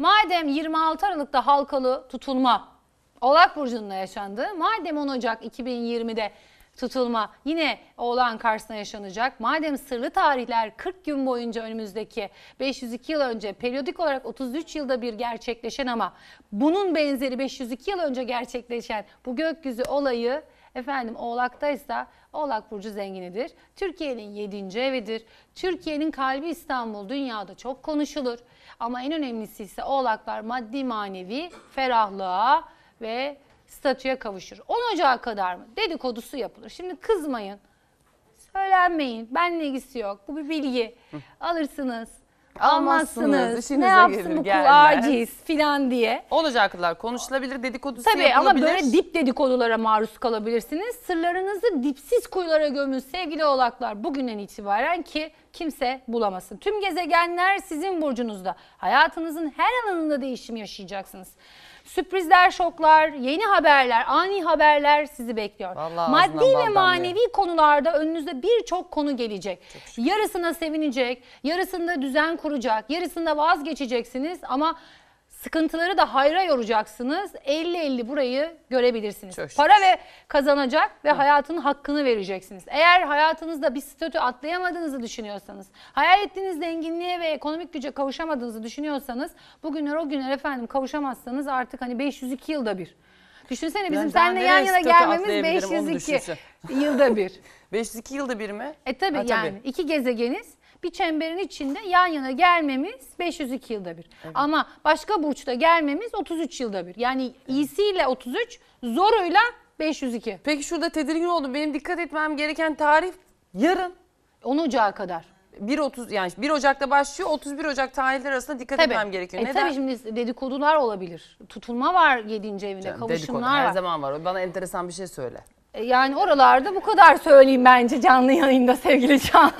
Madem 26 Aralık'ta halkalı tutulma Oğlak Burcu'nda yaşandı. Madem 10 Ocak 2020'de tutulma yine oğlan karşısına yaşanacak. Madem sırlı tarihler 40 gün boyunca önümüzdeki 502 yıl önce periyodik olarak 33 yılda bir gerçekleşen ama bunun benzeri 502 yıl önce gerçekleşen bu gökyüzü olayı Efendim Oğlak'taysa Oğlak Burcu zenginidir. Türkiye'nin 7. evidir. Türkiye'nin kalbi İstanbul dünyada çok konuşulur. Ama en önemlisi ise Oğlaklar maddi manevi ferahlığa ve statüye kavuşur. 10 Ocağı kadar mı? Dedikodusu yapılır. Şimdi kızmayın. Söylenmeyin. Benle ilgisi yok. Bu bir bilgi. Alırsınız almazsınız. İşinize ne yapsın bu gelmez. aciz filan diye. Olacaklar konuşulabilir dedikodusu Tabii yapılabilir. ama böyle dip dedikodulara maruz kalabilirsiniz. Sırlarınızı dipsiz kuyulara gömün sevgili oğlaklar bugünden itibaren ki kimse bulamasın. Tüm gezegenler sizin burcunuzda. Hayatınızın her alanında değişim yaşayacaksınız. Sürprizler, şoklar, yeni haberler, ani haberler sizi bekliyor. Vallahi Maddi ve manevi damlıyor. konularda önünüze birçok konu gelecek. Yarısına sevinecek, yarısında düzen kuracak, yarısında vazgeçeceksiniz ama Sıkıntıları da hayra yoracaksınız. 50-50 burayı görebilirsiniz. Çok Para ve kazanacak ve hayatın hakkını vereceksiniz. Eğer hayatınızda bir statü atlayamadığınızı düşünüyorsanız, hayal ettiğiniz zenginliğe ve ekonomik güce kavuşamadığınızı düşünüyorsanız, bugünler o günler efendim kavuşamazsanız artık hani 502 yılda bir. Düşünsene bizim Yani seninle yan yana gelmemiz 502 yılda bir. 502 yılda bir mi? E tabi Ha, tabii. yani iki gezegeniz bir çemberin içinde yan yana gelmemiz 502 yılda bir. Evet. Ama başka burçta gelmemiz 33 yılda bir. Yani iyisiyle 33, zoruyla 502. Peki şurada tedirgin oldum. Benim dikkat etmem gereken tarih yarın. 10 Ocağı kadar. 1.30 yani 1 Ocak'ta başlıyor 31 Ocak tarihleri arasında dikkat tabii. etmem gerekiyor. E Neden? Tabii şimdi dedikodular olabilir. Tutulma var 7. evinde Canım, kavuşumlar dedikodu, var. Her zaman var. Bana enteresan bir şey söyle. E, yani oralarda bu kadar söyleyeyim bence canlı yayında sevgili Can.